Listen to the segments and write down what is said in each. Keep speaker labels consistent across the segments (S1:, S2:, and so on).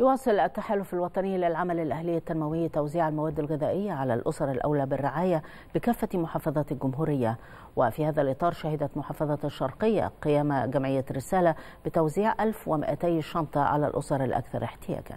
S1: يواصل التحالف الوطني للعمل الأهلي التنموي توزيع المواد الغذائية على الأسر الأولى بالرعاية بكافة محافظات الجمهورية وفي هذا الإطار شهدت محافظة الشرقية قيام جمعية رسالة بتوزيع 1200 شنطة على الأسر الأكثر احتياجاً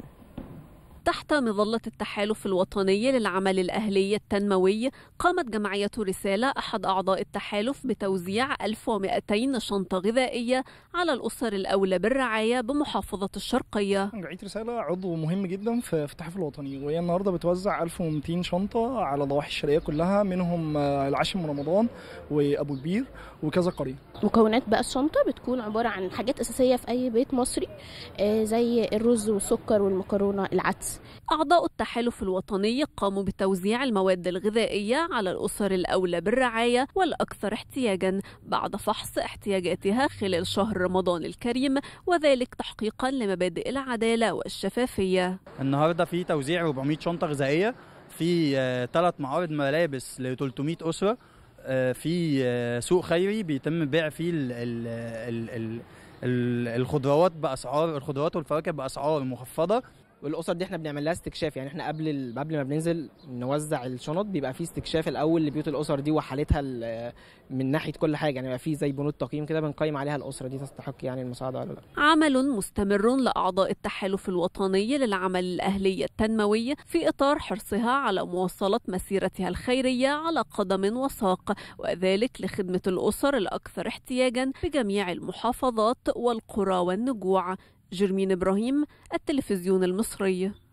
S2: تحت مظلة التحالف الوطني للعمل الأهلي التنموي قامت جمعية رسالة أحد أعضاء التحالف بتوزيع 1200 شنطة غذائية على الأسر الأولى بالرعاية بمحافظة الشرقية
S3: جمعية رسالة عضو مهم جدا في التحالف الوطني وهي النهاردة بتوزع 1200 شنطة على ضواحي الشرقية كلها منهم العاشر من رمضان وأبو كبير وكذا قرية
S2: مكونات بقى الشنطة بتكون عبارة عن حاجات أساسية في أي بيت مصري آه، زي الرز والسكر والمكرونة العدس أعضاء التحالف الوطني قاموا بتوزيع المواد الغذائية على الأسر الأولى بالرعاية والأكثر احتياجا بعد فحص احتياجاتها خلال شهر رمضان الكريم وذلك تحقيقا لمبادئ العدالة والشفافية
S4: النهاردة في توزيع 400 شنطة غذائية في ثلاث آه، معارض ملابس ل 300 أسرة آه، في آه، سوق خيري بيتم بيع فيه الخضروات باسعار الخضروات والفواكه باسعار
S5: مخفضه والاسر دي احنا بنعمل لها استكشاف يعني احنا قبل ال... قبل ما بننزل نوزع الشنط بيبقى في استكشاف الاول لبيوت الاسر دي وحالتها ال... من ناحيه كل حاجه يعني بيبقى في زي بنود تقييم كده بنقيم عليها الاسره دي تستحق يعني المساعده ولا لا
S2: عمل مستمر لاعضاء التحالف الوطني للعمل الاهلي التنموي في اطار حرصها على مواصله مسيرتها الخيريه على قدم وساق وذلك لخدمه الاسر الاكثر احتياجا بجميع المحافظات والقرى والنجوع جرمين إبراهيم التلفزيون المصري